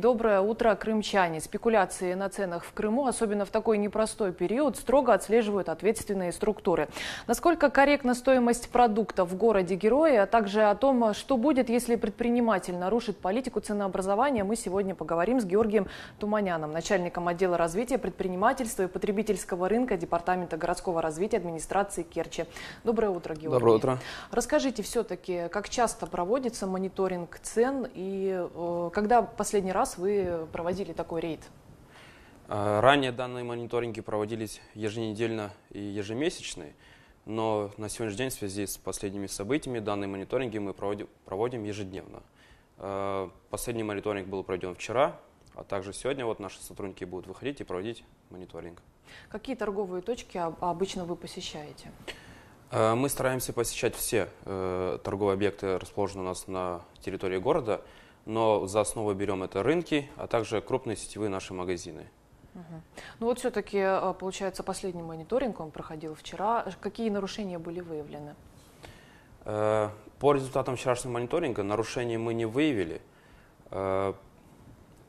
Доброе утро, крымчане. Спекуляции на ценах в Крыму, особенно в такой непростой период, строго отслеживают ответственные структуры. Насколько корректна стоимость продукта в городе Герои, а также о том, что будет, если предприниматель нарушит политику ценообразования, мы сегодня поговорим с Георгием Туманяном, начальником отдела развития предпринимательства и потребительского рынка Департамента городского развития администрации Керчи. Доброе утро, Георгий. Доброе утро. Расскажите все-таки, как часто проводится мониторинг цен и э, когда последний раз раз вы проводили такой рейд? А, ранее данные мониторинги проводились еженедельно и ежемесячно, но на сегодняшний день в связи с последними событиями данные мониторинги мы проводим ежедневно. А, последний мониторинг был проведен вчера, а также сегодня вот наши сотрудники будут выходить и проводить мониторинг. Какие торговые точки обычно вы посещаете? А, мы стараемся посещать все э, торговые объекты, расположенные у нас на территории города – но за основу берем это рынки, а также крупные сетевые наши магазины. Ну вот все-таки, э, получается, последний мониторинг, он проходил вчера. Какие нарушения были выявлены? Э, по результатам вчерашнего мониторинга нарушений мы не выявили. Э,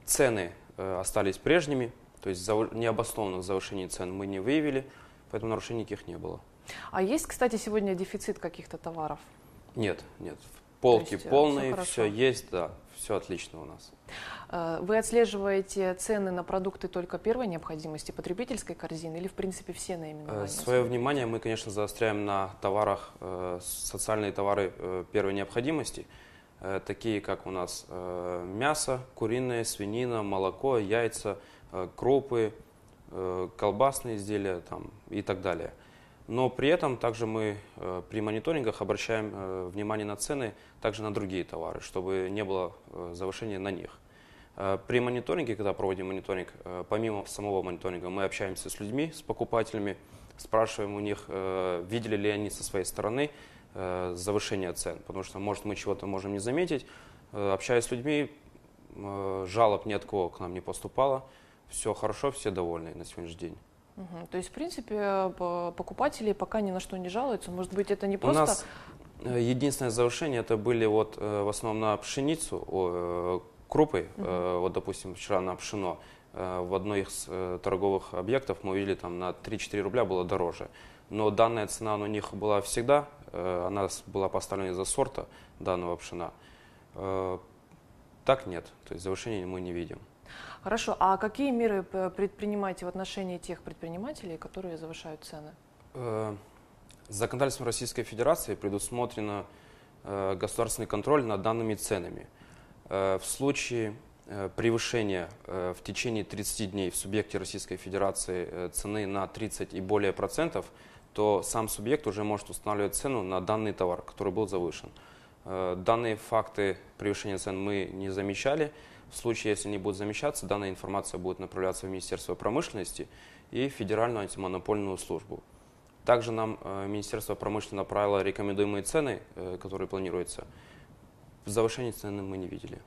цены остались прежними, то есть необоснованных завышений цен мы не выявили, поэтому нарушений никаких не было. А есть, кстати, сегодня дефицит каких-то товаров? Нет, нет. Полки есть, э, полные, все, все есть, да, все отлично у нас. Э, вы отслеживаете цены на продукты только первой необходимости потребительской корзины или, в принципе, все наименования? Э, Свое внимание мы, конечно, заостряем на товарах, социальные товары первой необходимости, такие как у нас мясо, куриное, свинина, молоко, яйца, крупы, колбасные изделия там, и так далее – но при этом также мы э, при мониторингах обращаем э, внимание на цены также на другие товары, чтобы не было э, завышения на них. При мониторинге, когда проводим мониторинг, помимо самого мониторинга мы общаемся с людьми, с покупателями, спрашиваем у них, видели ли они со своей стороны завышение цен, потому что, может, мы чего-то можем не заметить. Общаясь с людьми, жалоб ни от кого к нам не поступало, все хорошо, все довольны на сегодняшний день. Угу. То есть, в принципе, покупатели пока ни на что не жалуются. Может быть, это не просто... У нас э, единственное завышение это были вот э, в основном на пшеницу, э, крупы. Угу. Вот, допустим, вчера на пшено в одной из торговых объектов мы увидели там на 3-4 рубля было дороже. Но данная цена у них была всегда, она была поставлена из-за сорта данного пшена. Так нет, то есть завышения мы не видим. Хорошо, а какие меры предпринимаете в отношении тех предпринимателей, которые завышают цены? Э, законодательством Российской Федерации предусмотрено э, государственный контроль над данными ценами. Э, в случае превышения в течение 30 дней в субъекте Российской Федерации цены на 30 и более процентов, то сам субъект уже может устанавливать цену на данный товар, который был завышен. Э, данные факты превышения цен мы не замечали. В случае, если они будут замечаться, данная информация будет направляться в Министерство промышленности и Федеральную антимонопольную службу. Также нам э, Министерство промышленности направило рекомендуемые цены, э, которые планируются. Завышения цены мы не видели.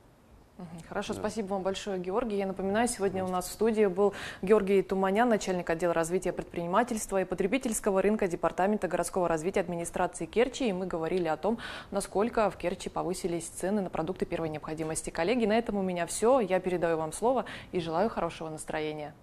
Хорошо, да. спасибо вам большое, Георгий. Я напоминаю, сегодня у нас в студии был Георгий Туманян, начальник отдела развития предпринимательства и потребительского рынка Департамента городского развития администрации Керчи. И мы говорили о том, насколько в Керчи повысились цены на продукты первой необходимости. Коллеги, на этом у меня все. Я передаю вам слово и желаю хорошего настроения.